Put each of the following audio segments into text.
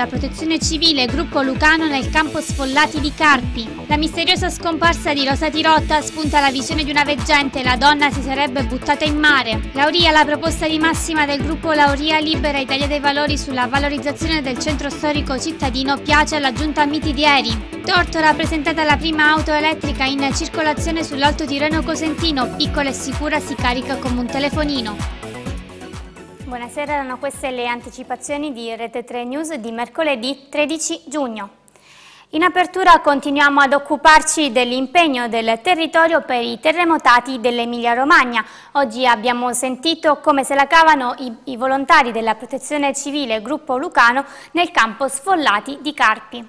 della Protezione Civile Gruppo Lucano nel campo sfollati di Carpi. La misteriosa scomparsa di Rosa Tirotta spunta la visione di una veggente, la donna si sarebbe buttata in mare. Lauria, la proposta di massima del gruppo Lauria Libera Italia dei Valori sulla valorizzazione del centro storico cittadino piace alla giunta Miti di Eri. Tortora presentata la prima auto elettrica in circolazione sull'Alto Tirreno Cosentino, piccola e sicura si carica come un telefonino. Buonasera, erano queste le anticipazioni di Rete 3 News di mercoledì 13 giugno. In apertura continuiamo ad occuparci dell'impegno del territorio per i terremotati dell'Emilia Romagna. Oggi abbiamo sentito come se la cavano i, i volontari della protezione civile Gruppo Lucano nel campo sfollati di Carpi.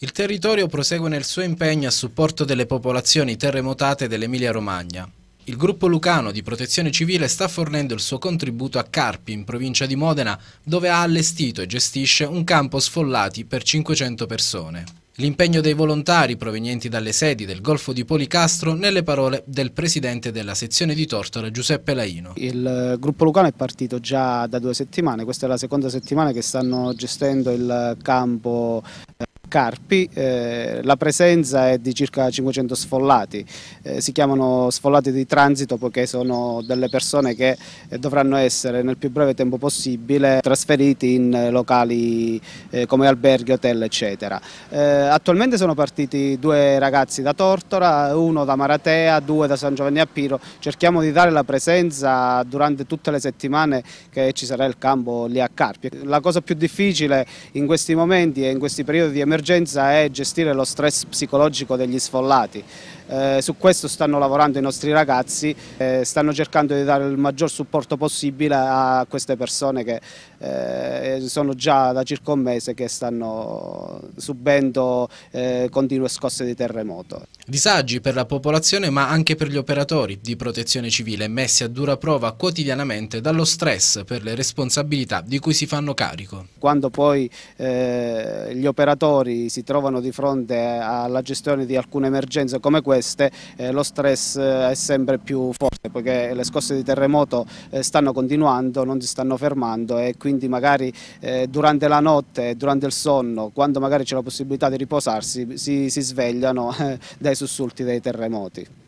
Il territorio prosegue nel suo impegno a supporto delle popolazioni terremotate dell'Emilia Romagna. Il gruppo lucano di protezione civile sta fornendo il suo contributo a Carpi, in provincia di Modena, dove ha allestito e gestisce un campo sfollati per 500 persone. L'impegno dei volontari provenienti dalle sedi del Golfo di Policastro nelle parole del presidente della sezione di Tortola Giuseppe Laino. Il eh, gruppo lucano è partito già da due settimane, questa è la seconda settimana che stanno gestendo il campo eh, Carpi, eh, la presenza è di circa 500 sfollati, eh, si chiamano sfollati di transito poiché sono delle persone che eh, dovranno essere nel più breve tempo possibile trasferiti in eh, locali eh, come alberghi, hotel eccetera. Eh, attualmente sono partiti due ragazzi da Tortora, uno da Maratea, due da San Giovanni a Piro, cerchiamo di dare la presenza durante tutte le settimane che ci sarà il campo lì a Carpi. La cosa più difficile in questi momenti e in questi periodi di emergenza l'emergenza è gestire lo stress psicologico degli sfollati. Eh, su questo stanno lavorando i nostri ragazzi, eh, stanno cercando di dare il maggior supporto possibile a queste persone che eh, sono già da circa un mese che stanno subendo eh, continue scosse di terremoto. Disagi per la popolazione ma anche per gli operatori di protezione civile messi a dura prova quotidianamente dallo stress per le responsabilità di cui si fanno carico. Quando poi eh, gli operatori si trovano di fronte alla gestione di alcune emergenze come questa queste eh, lo stress eh, è sempre più forte poiché le scosse di terremoto eh, stanno continuando, non si stanno fermando e quindi magari eh, durante la notte, durante il sonno, quando magari c'è la possibilità di riposarsi, si, si svegliano dai sussulti dei terremoti.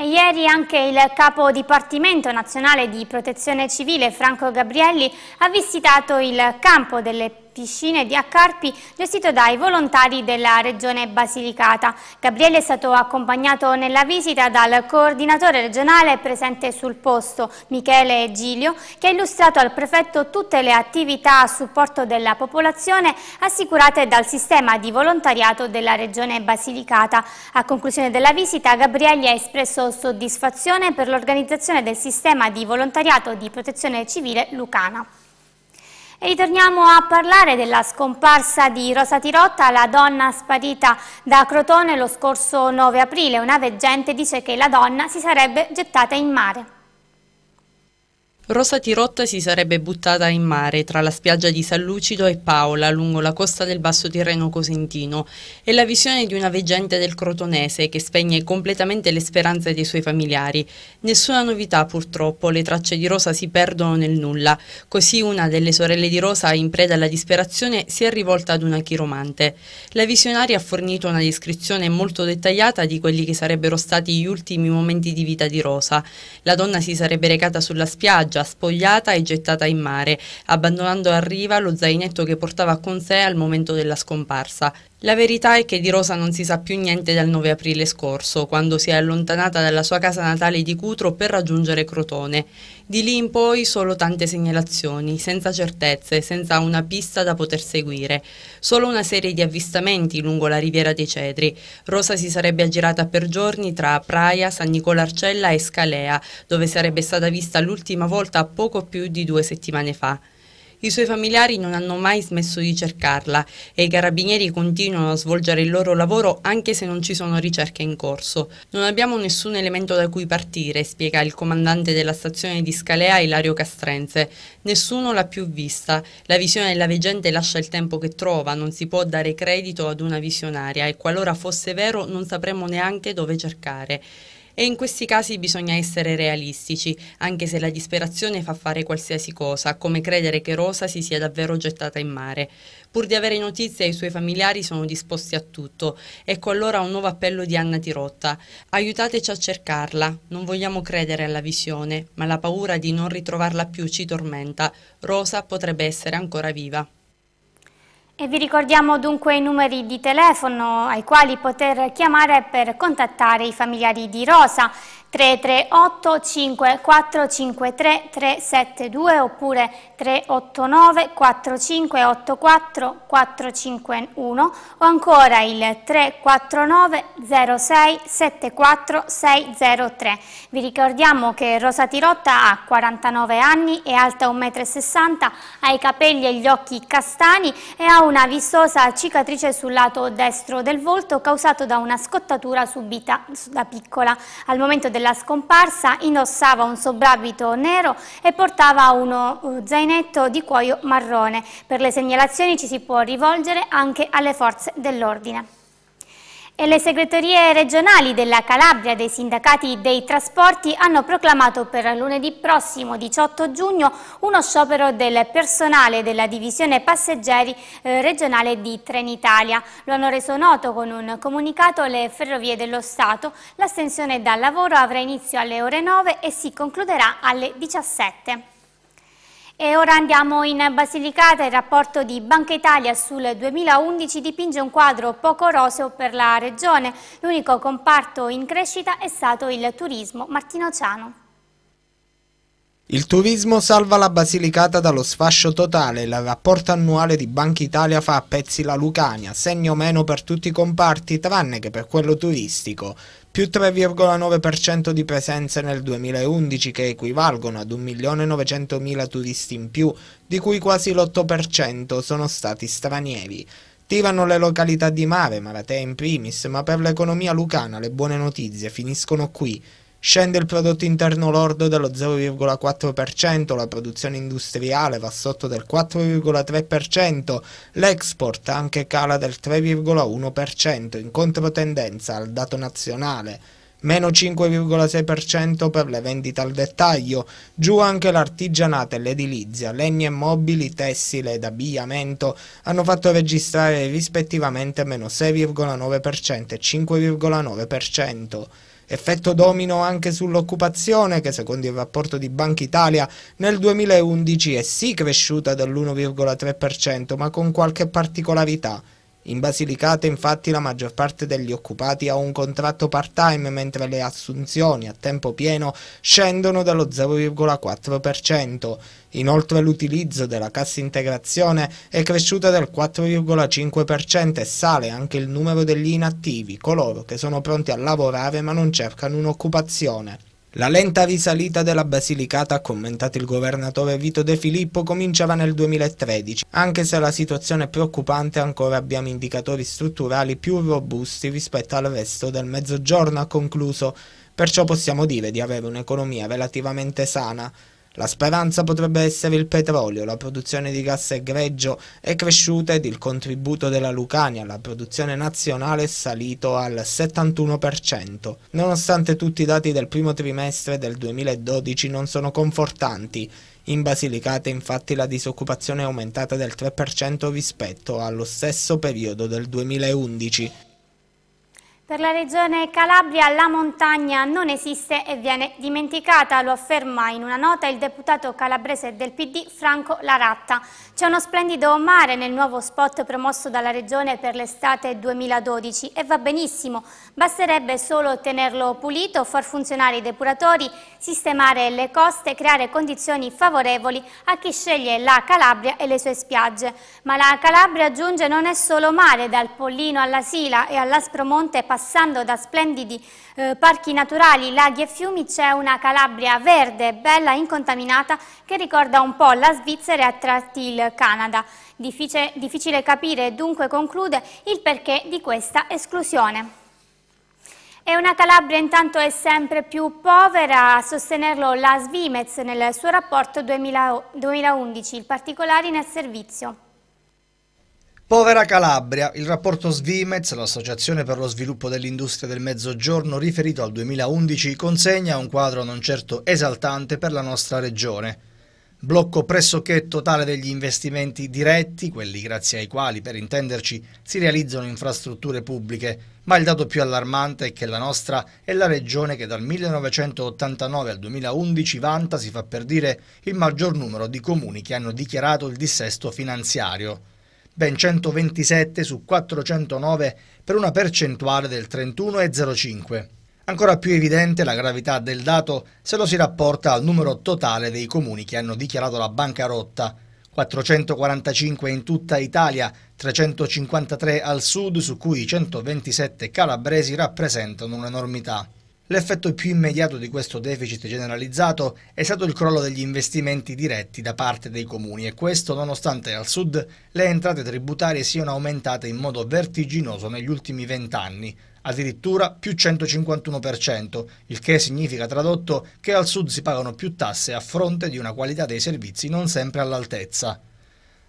E ieri anche il capo Dipartimento Nazionale di Protezione Civile, Franco Gabrielli, ha visitato il campo delle persone Piscine di Accarpi gestito dai volontari della Regione Basilicata. Gabriele è stato accompagnato nella visita dal coordinatore regionale presente sul posto, Michele Giglio, che ha illustrato al prefetto tutte le attività a supporto della popolazione assicurate dal sistema di volontariato della Regione Basilicata. A conclusione della visita Gabriele ha espresso soddisfazione per l'organizzazione del sistema di volontariato di protezione civile lucana. E ritorniamo a parlare della scomparsa di Rosa Tirotta, la donna sparita da Crotone lo scorso 9 aprile. Una veggente dice che la donna si sarebbe gettata in mare. Rosa Tirotta si sarebbe buttata in mare tra la spiaggia di San Lucido e Paola lungo la costa del basso Tirreno cosentino È la visione di una veggente del crotonese che spegne completamente le speranze dei suoi familiari. Nessuna novità purtroppo, le tracce di Rosa si perdono nel nulla, così una delle sorelle di Rosa in preda alla disperazione si è rivolta ad una chiromante. La visionaria ha fornito una descrizione molto dettagliata di quelli che sarebbero stati gli ultimi momenti di vita di Rosa. La donna si sarebbe recata sulla spiaggia spiaggia, spogliata e gettata in mare, abbandonando a riva lo zainetto che portava con sé al momento della scomparsa. La verità è che di Rosa non si sa più niente dal 9 aprile scorso, quando si è allontanata dalla sua casa natale di Cutro per raggiungere Crotone. Di lì in poi solo tante segnalazioni, senza certezze, senza una pista da poter seguire. Solo una serie di avvistamenti lungo la riviera dei Cedri. Rosa si sarebbe aggirata per giorni tra Praia, San Nicola Arcella e Scalea, dove sarebbe stata vista l'ultima volta poco più di due settimane fa. I suoi familiari non hanno mai smesso di cercarla e i carabinieri continuano a svolgere il loro lavoro anche se non ci sono ricerche in corso. Non abbiamo nessun elemento da cui partire, spiega il comandante della stazione di Scalea Ilario Castrenze. Nessuno l'ha più vista. La visione della veggente lascia il tempo che trova, non si può dare credito ad una visionaria e qualora fosse vero non sapremmo neanche dove cercare. E in questi casi bisogna essere realistici, anche se la disperazione fa fare qualsiasi cosa, come credere che Rosa si sia davvero gettata in mare. Pur di avere notizie, i suoi familiari sono disposti a tutto. Ecco allora un nuovo appello di Anna Tirotta. Aiutateci a cercarla. Non vogliamo credere alla visione, ma la paura di non ritrovarla più ci tormenta. Rosa potrebbe essere ancora viva. E vi ricordiamo dunque i numeri di telefono ai quali poter chiamare per contattare i familiari di Rosa. 338 5453 372 oppure 389 4584 451 o ancora il 349 06 74 603. Vi ricordiamo che Rosa Tirotta ha 49 anni, è alta 1,60 m, ha i capelli e gli occhi castani e ha una vistosa cicatrice sul lato destro del volto causato da una scottatura subita da piccola. Al momento del della scomparsa indossava un soprabito nero e portava uno eh, zainetto di cuoio marrone. Per le segnalazioni ci si può rivolgere anche alle forze dell'ordine. E le segreterie regionali della Calabria dei sindacati dei trasporti hanno proclamato per lunedì prossimo 18 giugno uno sciopero del personale della divisione passeggeri eh, regionale di Trenitalia. Lo hanno reso noto con un comunicato alle Ferrovie dello Stato. L'astensione dal lavoro avrà inizio alle ore 9 e si concluderà alle 17. E ora andiamo in Basilicata, il rapporto di Banca Italia sul 2011 dipinge un quadro poco roseo per la regione. L'unico comparto in crescita è stato il turismo. Martino Ciano. Il turismo salva la Basilicata dallo sfascio totale, il rapporto annuale di Banca Italia fa a pezzi la Lucania, segno meno per tutti i comparti tranne che per quello turistico più 3,9% di presenze nel 2011 che equivalgono ad 1.900.000 turisti in più, di cui quasi l'8% sono stati stranieri. Tirano le località di mare, Maratea in primis, ma per l'economia lucana le buone notizie finiscono qui. Scende il prodotto interno lordo dello 0,4%, la produzione industriale va sotto del 4,3%, l'export anche cala del 3,1%, in controtendenza al dato nazionale meno 5,6% per le vendite al dettaglio, giù anche l'artigianato e l'edilizia, legni e mobili, tessile ed abbigliamento hanno fatto registrare rispettivamente meno 6,9% e 5,9% effetto domino anche sull'occupazione che secondo il rapporto di Banca Italia nel 2011 è sì cresciuta dall'1,3% ma con qualche particolarità. In Basilicata infatti la maggior parte degli occupati ha un contratto part-time mentre le assunzioni a tempo pieno scendono dallo 0,4%. Inoltre l'utilizzo della cassa integrazione è cresciuta del 4,5% e sale anche il numero degli inattivi, coloro che sono pronti a lavorare ma non cercano un'occupazione. La lenta risalita della Basilicata, ha commentato il governatore Vito De Filippo, cominciava nel 2013, anche se la situazione è preoccupante ancora abbiamo indicatori strutturali più robusti rispetto al resto del mezzogiorno, ha concluso, perciò possiamo dire di avere un'economia relativamente sana. La speranza potrebbe essere il petrolio, la produzione di gas e greggio è cresciuta ed il contributo della Lucania alla produzione nazionale è salito al 71%. Nonostante tutti i dati del primo trimestre del 2012 non sono confortanti, in Basilicata infatti la disoccupazione è aumentata del 3% rispetto allo stesso periodo del 2011. Per la regione Calabria la montagna non esiste e viene dimenticata, lo afferma in una nota il deputato calabrese del PD Franco Laratta. C'è uno splendido mare nel nuovo spot promosso dalla Regione per l'estate 2012 e va benissimo, basterebbe solo tenerlo pulito, far funzionare i depuratori, sistemare le coste e creare condizioni favorevoli a chi sceglie la Calabria e le sue spiagge. Ma la Calabria, aggiunge, non è solo mare, dal Pollino alla Sila e all'Aspromonte passando da splendidi eh, parchi naturali, laghi e fiumi c'è una Calabria verde, bella, incontaminata, che ricorda un po' la Svizzera e a tratti il Canada. Diffice, difficile capire, dunque conclude, il perché di questa esclusione. E una Calabria intanto è sempre più povera, a sostenerlo la Svimez nel suo rapporto 2000, 2011, il particolare nel servizio. Povera Calabria, il rapporto Svimez, l'Associazione per lo sviluppo dell'industria del mezzogiorno riferito al 2011, consegna un quadro non certo esaltante per la nostra regione. Blocco pressoché totale degli investimenti diretti, quelli grazie ai quali, per intenderci, si realizzano infrastrutture pubbliche, ma il dato più allarmante è che la nostra è la regione che dal 1989 al 2011 vanta, si fa per dire, il maggior numero di comuni che hanno dichiarato il dissesto finanziario ben 127 su 409 per una percentuale del 31,05. Ancora più evidente la gravità del dato se lo si rapporta al numero totale dei comuni che hanno dichiarato la bancarotta, 445 in tutta Italia, 353 al sud su cui 127 calabresi rappresentano un'enormità. L'effetto più immediato di questo deficit generalizzato è stato il crollo degli investimenti diretti da parte dei comuni e questo nonostante al sud le entrate tributarie siano aumentate in modo vertiginoso negli ultimi vent'anni, addirittura più 151%, il che significa tradotto che al sud si pagano più tasse a fronte di una qualità dei servizi non sempre all'altezza.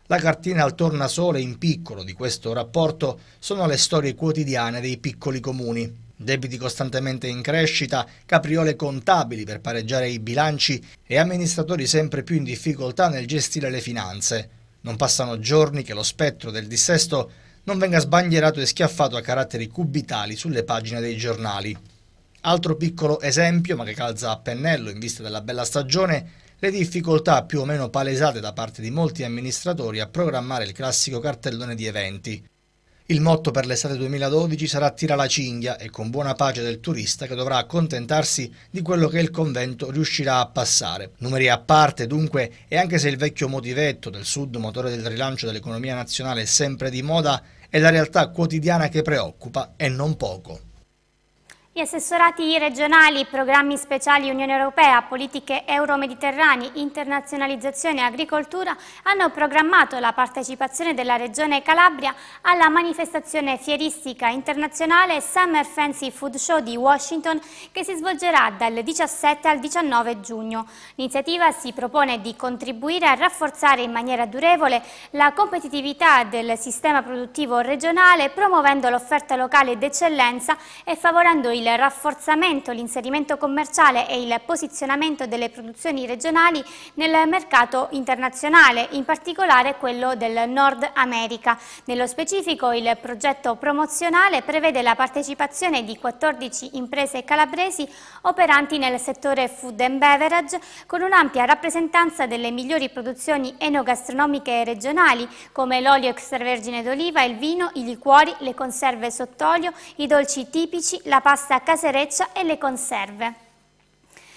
La cartina al tornasole in piccolo di questo rapporto sono le storie quotidiane dei piccoli comuni. Debiti costantemente in crescita, capriole contabili per pareggiare i bilanci e amministratori sempre più in difficoltà nel gestire le finanze. Non passano giorni che lo spettro del dissesto non venga sbandierato e schiaffato a caratteri cubitali sulle pagine dei giornali. Altro piccolo esempio, ma che calza a pennello in vista della bella stagione, le difficoltà più o meno palesate da parte di molti amministratori a programmare il classico cartellone di eventi. Il motto per l'estate 2012 sarà Tira la cinghia e con buona pace del turista che dovrà accontentarsi di quello che il convento riuscirà a passare. Numeri a parte dunque e anche se il vecchio motivetto del sud motore del rilancio dell'economia nazionale è sempre di moda, è la realtà quotidiana che preoccupa e non poco. Gli assessorati regionali, programmi speciali Unione Europea, politiche euro-mediterranee, internazionalizzazione e agricoltura hanno programmato la partecipazione della Regione Calabria alla manifestazione fieristica internazionale Summer Fancy Food Show di Washington che si svolgerà dal 17 al 19 giugno. L'iniziativa si propone di contribuire a rafforzare in maniera durevole la competitività del sistema produttivo regionale promuovendo l'offerta locale d'eccellenza e favorendo i il rafforzamento, l'inserimento commerciale e il posizionamento delle produzioni regionali nel mercato internazionale, in particolare quello del Nord America. Nello specifico il progetto promozionale prevede la partecipazione di 14 imprese calabresi operanti nel settore food and beverage con un'ampia rappresentanza delle migliori produzioni enogastronomiche regionali come l'olio extravergine d'oliva, il vino, i liquori, le conserve sott'olio, i dolci tipici, la pasta pasta casereccia e le conserve.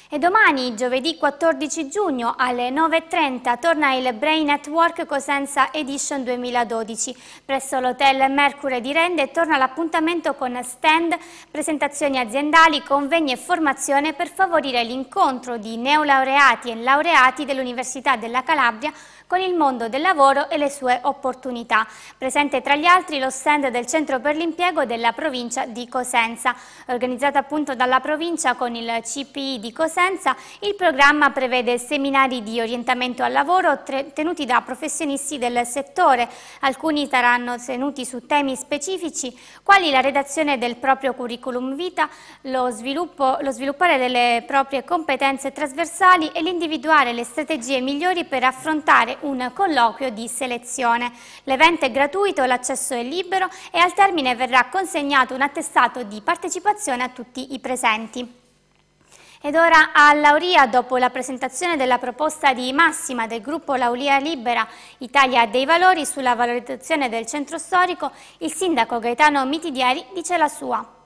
E domani, giovedì 14 giugno, alle 9.30 torna il Brain Network Cosenza Edition 2012. Presso l'Hotel Mercure di Rende torna l'appuntamento con stand, presentazioni aziendali, convegni e formazione per favorire l'incontro di neolaureati e laureati dell'Università della Calabria con il mondo del lavoro e le sue opportunità. Presente tra gli altri lo stand del Centro per l'Impiego della provincia di Cosenza. Organizzato appunto dalla provincia con il CPI di Cosenza, il programma prevede seminari di orientamento al lavoro tenuti da professionisti del settore. Alcuni saranno tenuti su temi specifici quali la redazione del proprio curriculum vita, lo, sviluppo, lo sviluppare delle proprie competenze trasversali e l'individuare le strategie migliori per affrontare un colloquio di selezione. L'evento è gratuito, l'accesso è libero e al termine verrà consegnato un attestato di partecipazione a tutti i presenti. Ed ora a Lauria, dopo la presentazione della proposta di massima del gruppo Lauria Libera Italia dei Valori sulla valorizzazione del centro storico, il sindaco Gaetano Mitidieri dice la sua.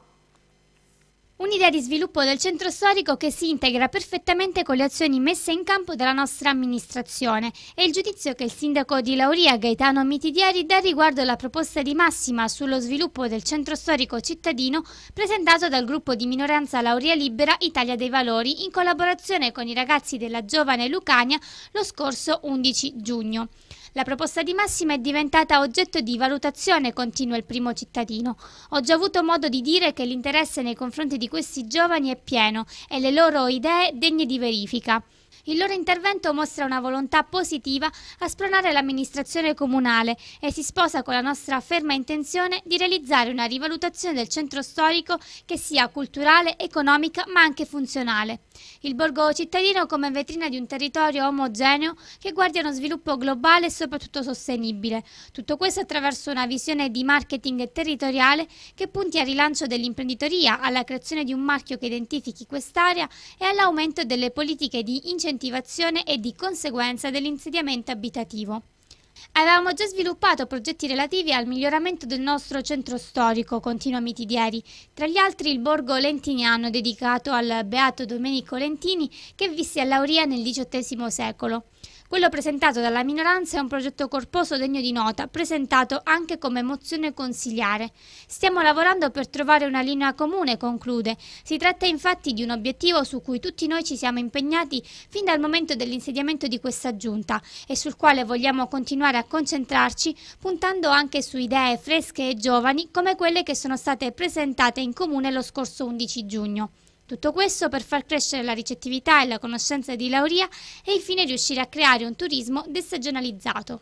Un'idea di sviluppo del centro storico che si integra perfettamente con le azioni messe in campo dalla nostra amministrazione e il giudizio che il sindaco di Lauria Gaetano Mitidieri dà riguardo alla proposta di massima sullo sviluppo del centro storico cittadino presentato dal gruppo di minoranza Lauria Libera Italia dei Valori in collaborazione con i ragazzi della giovane Lucania lo scorso 11 giugno. La proposta di massima è diventata oggetto di valutazione, continua il primo cittadino. Ho già avuto modo di dire che l'interesse nei confronti di questi giovani è pieno e le loro idee degne di verifica. Il loro intervento mostra una volontà positiva a spronare l'amministrazione comunale e si sposa con la nostra ferma intenzione di realizzare una rivalutazione del centro storico che sia culturale, economica ma anche funzionale. Il borgo cittadino come vetrina di un territorio omogeneo che guardi a uno sviluppo globale e soprattutto sostenibile. Tutto questo attraverso una visione di marketing territoriale che punti al rilancio dell'imprenditoria, alla creazione di un marchio che identifichi quest'area e all'aumento delle politiche di incentivazione incentivazione e di conseguenza dell'insediamento abitativo. Avevamo già sviluppato progetti relativi al miglioramento del nostro centro storico, continua Mitidieri, tra gli altri il borgo lentiniano dedicato al beato Domenico Lentini che visse a Lauria nel XVIII secolo. Quello presentato dalla minoranza è un progetto corposo degno di nota, presentato anche come mozione consigliare. Stiamo lavorando per trovare una linea comune, conclude. Si tratta infatti di un obiettivo su cui tutti noi ci siamo impegnati fin dal momento dell'insediamento di questa giunta e sul quale vogliamo continuare a concentrarci puntando anche su idee fresche e giovani come quelle che sono state presentate in comune lo scorso 11 giugno. Tutto questo per far crescere la ricettività e la conoscenza di Lauria e infine riuscire a creare un turismo destagionalizzato.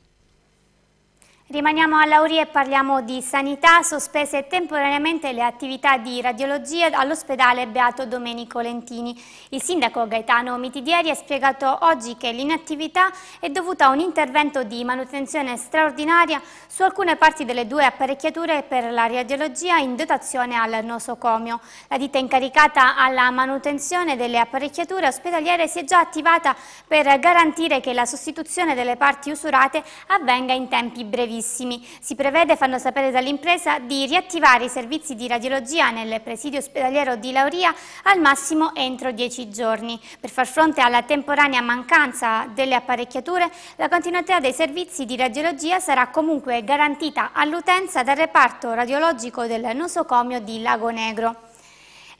Rimaniamo a Lauria e parliamo di sanità, sospese temporaneamente le attività di radiologia all'ospedale Beato Domenico Lentini. Il sindaco Gaetano Mitidieri ha spiegato oggi che l'inattività è dovuta a un intervento di manutenzione straordinaria su alcune parti delle due apparecchiature per la radiologia in dotazione al nosocomio. La ditta incaricata alla manutenzione delle apparecchiature ospedaliere si è già attivata per garantire che la sostituzione delle parti usurate avvenga in tempi brevi brevissimi. Si prevede, fanno sapere dall'impresa, di riattivare i servizi di radiologia nel presidio ospedaliero di Lauria al massimo entro 10 giorni. Per far fronte alla temporanea mancanza delle apparecchiature, la continuità dei servizi di radiologia sarà comunque garantita all'utenza dal reparto radiologico del nosocomio di Lago Negro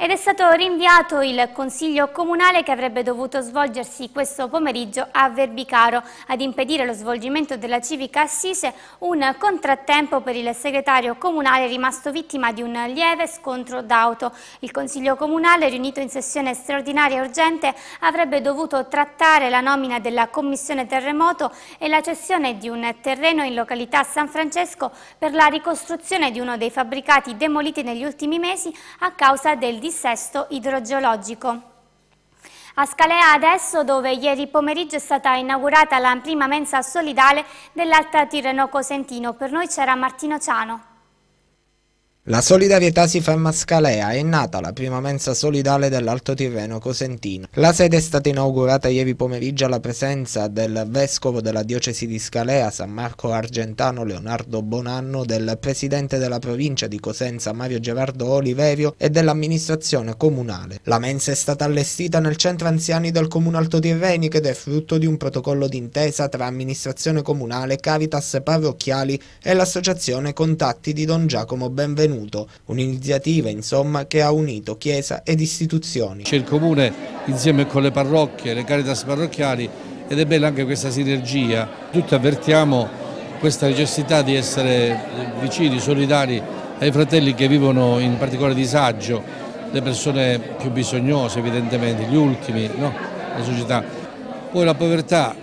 ed è stato rinviato il Consiglio Comunale che avrebbe dovuto svolgersi questo pomeriggio a Verbicaro. Ad impedire lo svolgimento della civica assise un contrattempo per il segretario comunale rimasto vittima di un lieve scontro d'auto. Il Consiglio Comunale, riunito in sessione straordinaria e urgente, avrebbe dovuto trattare la nomina della Commissione Terremoto e la cessione di un terreno in località San Francesco per la ricostruzione di uno dei fabbricati demoliti negli ultimi mesi a causa del disastro dissesto idrogeologico. A Scalea adesso, dove ieri pomeriggio è stata inaugurata la prima mensa solidale dell'Alta Tirreno Cosentino, per noi c'era Martino Ciano. La solidarietà si ferma a Scalea, è nata la prima mensa solidale dell'Alto Tirreno Cosentino. La sede è stata inaugurata ieri pomeriggio alla presenza del Vescovo della Diocesi di Scalea, San Marco Argentano Leonardo Bonanno, del Presidente della Provincia di Cosenza Mario Gerardo Oliverio e dell'amministrazione comunale. La mensa è stata allestita nel centro anziani del Comune Alto Tirrenico ed è frutto di un protocollo d'intesa tra amministrazione comunale, Caritas Parrocchiali e l'associazione Contatti di Don Giacomo Benvenuto sostenuto, un'iniziativa insomma che ha unito Chiesa ed istituzioni. C'è il Comune insieme con le parrocchie, le caritas parrocchiali ed è bella anche questa sinergia. Tutti avvertiamo questa necessità di essere vicini, solidari ai fratelli che vivono in particolare disagio, le persone più bisognose evidentemente, gli ultimi, no? la società. Poi la povertà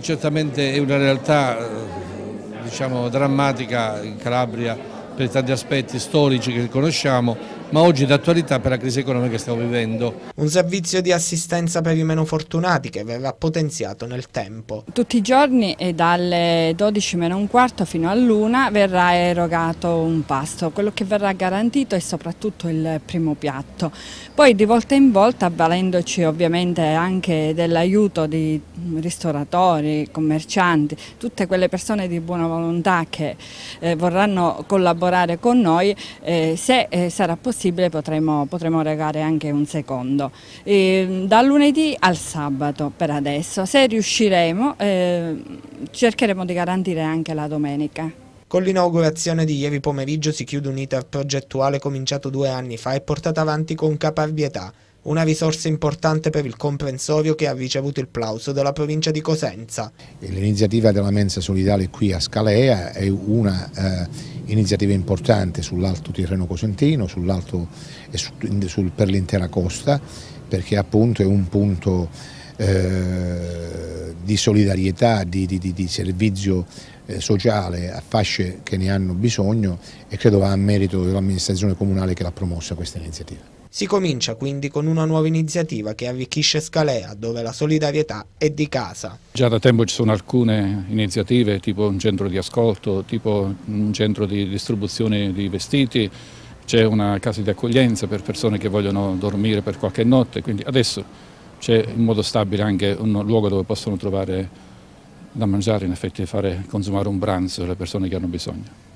certamente è una realtà eh, diciamo, drammatica in Calabria, per tanti aspetti storici che conosciamo ma oggi d'attualità per la crisi economica che stiamo vivendo. Un servizio di assistenza per i meno fortunati che verrà potenziato nel tempo. Tutti i giorni e dalle 12 meno un quarto fino all'una verrà erogato un pasto. Quello che verrà garantito è soprattutto il primo piatto. Poi di volta in volta, avvalendoci ovviamente anche dell'aiuto di ristoratori, commercianti, tutte quelle persone di buona volontà che eh, vorranno collaborare con noi, eh, se eh, sarà possibile possibile potremo, potremo regare anche un secondo. E, mm, dal lunedì al sabato per adesso, se riusciremo eh, cercheremo di garantire anche la domenica. Con l'inaugurazione di ieri pomeriggio si chiude un iter progettuale cominciato due anni fa e portato avanti con caparbietà, una risorsa importante per il comprensorio che ha ricevuto il plauso dalla provincia di Cosenza. L'iniziativa della mensa solidale qui a Scalea è una... Eh iniziative importanti sull'alto Tirreno Cosentino, sull'alto e su, sul, per l'intera costa, perché appunto è un punto eh, di solidarietà, di, di, di servizio eh, sociale a fasce che ne hanno bisogno e credo va a merito dell'amministrazione comunale che l'ha promossa questa iniziativa. Si comincia quindi con una nuova iniziativa che arricchisce Scalea, dove la solidarietà è di casa. Già da tempo ci sono alcune iniziative, tipo un centro di ascolto, tipo un centro di distribuzione di vestiti, c'è una casa di accoglienza per persone che vogliono dormire per qualche notte, quindi adesso c'è in modo stabile anche un luogo dove possono trovare da mangiare, in effetti fare consumare un pranzo alle persone che hanno bisogno.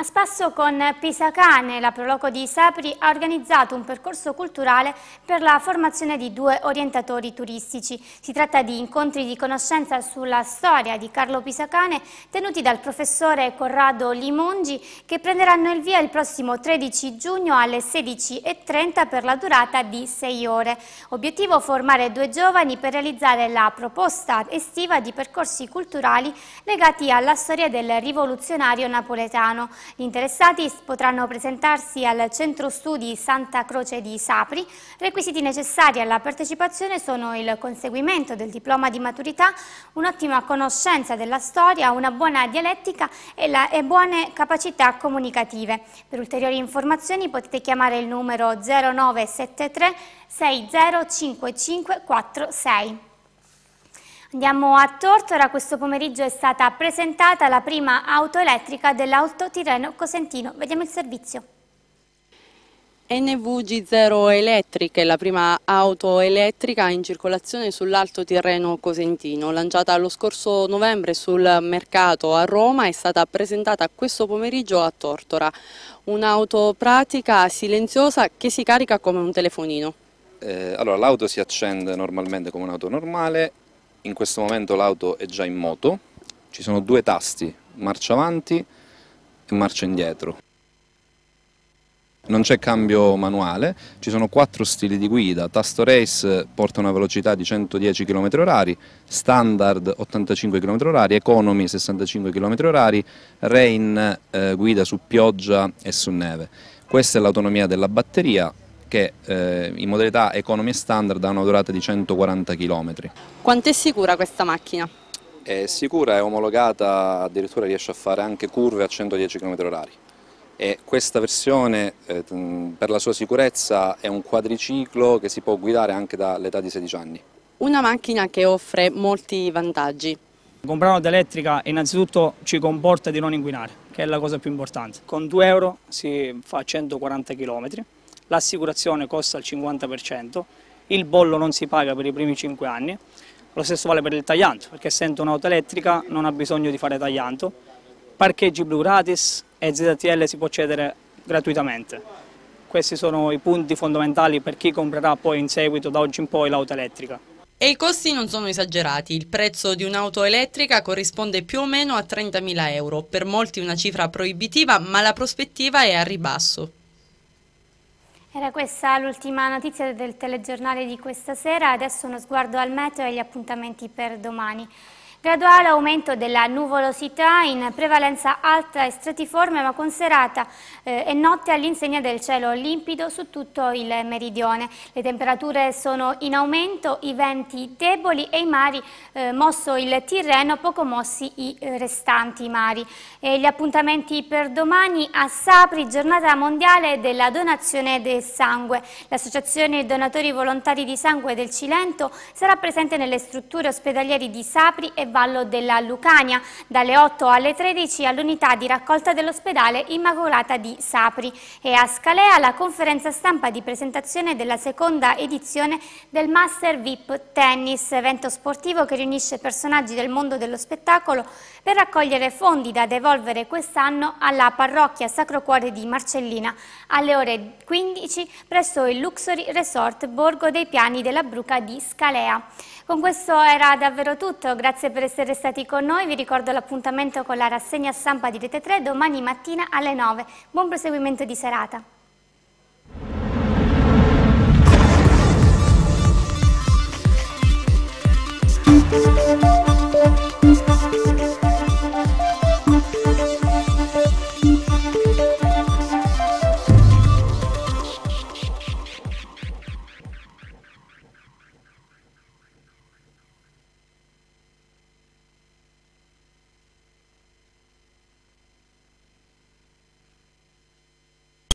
A spasso con Pisacane, la Proloco di Sapri ha organizzato un percorso culturale per la formazione di due orientatori turistici. Si tratta di incontri di conoscenza sulla storia di Carlo Pisacane tenuti dal professore Corrado Limongi che prenderanno il via il prossimo 13 giugno alle 16.30 per la durata di 6 ore. Obiettivo formare due giovani per realizzare la proposta estiva di percorsi culturali legati alla storia del rivoluzionario napoletano gli interessati potranno presentarsi al Centro Studi Santa Croce di Sapri. Requisiti necessari alla partecipazione sono il conseguimento del diploma di maturità, un'ottima conoscenza della storia, una buona dialettica e, la, e buone capacità comunicative. Per ulteriori informazioni potete chiamare il numero 0973 605546. Andiamo a Tortora, questo pomeriggio è stata presentata la prima auto elettrica dell'Alto Tirreno Cosentino. Vediamo il servizio. NVG0 Electric è la prima auto elettrica in circolazione sull'Alto Tirreno Cosentino. Lanciata lo scorso novembre sul mercato a Roma, è stata presentata questo pomeriggio a Tortora. Un'auto pratica, silenziosa, che si carica come un telefonino. Eh, allora, l'auto si accende normalmente come un'auto normale in questo momento l'auto è già in moto, ci sono due tasti, marcia avanti e marcia indietro. Non c'è cambio manuale, ci sono quattro stili di guida, tasto race porta una velocità di 110 km h standard 85 km h economy 65 km h rain eh, guida su pioggia e su neve. Questa è l'autonomia della batteria, che eh, in modalità economy standard ha una durata di 140 km. Quanto è sicura questa macchina? È sicura, è omologata, addirittura riesce a fare anche curve a 110 km/h. E questa versione eh, per la sua sicurezza è un quadriciclo che si può guidare anche dall'età di 16 anni. Una macchina che offre molti vantaggi. Comprare un'auto elettrica innanzitutto ci comporta di non inquinare, che è la cosa più importante. Con 2 euro si fa 140 km, l'assicurazione costa il 50%, il bollo non si paga per i primi 5 anni, lo stesso vale per il taglianto, perché essendo un'auto elettrica non ha bisogno di fare taglianto, parcheggi blu gratis e ZTL si può cedere gratuitamente. Questi sono i punti fondamentali per chi comprerà poi in seguito da oggi in poi l'auto elettrica. E i costi non sono esagerati, il prezzo di un'auto elettrica corrisponde più o meno a 30.000 euro, per molti una cifra proibitiva ma la prospettiva è a ribasso. Era questa l'ultima notizia del telegiornale di questa sera, adesso uno sguardo al meteo e agli appuntamenti per domani. Graduale aumento della nuvolosità in prevalenza alta e stratiforme ma con serata eh, e notte all'insegna del cielo limpido su tutto il meridione. Le temperature sono in aumento, i venti deboli e i mari eh, mosso il Tirreno, poco mossi i eh, restanti mari. E gli appuntamenti per domani a Sapri, giornata mondiale della donazione del sangue. L'associazione Donatori Volontari di Sangue del Cilento sarà presente nelle strutture ospedaliere di Sapri e Vallo della Lucania, dalle 8 alle 13 all'unità di raccolta dell'ospedale Immacolata di Sapri e a Scalea la conferenza stampa di presentazione della seconda edizione del Master VIP Tennis, evento sportivo che riunisce personaggi del mondo dello spettacolo per raccogliere fondi da devolvere quest'anno alla parrocchia Sacro Cuore di Marcellina alle ore 15 presso il Luxury Resort Borgo dei Piani della Bruca di Scalea. Con questo era davvero tutto, grazie per essere stati con noi, vi ricordo l'appuntamento con la rassegna stampa di Rete 3 domani mattina alle 9. Buon proseguimento di serata. Thank you.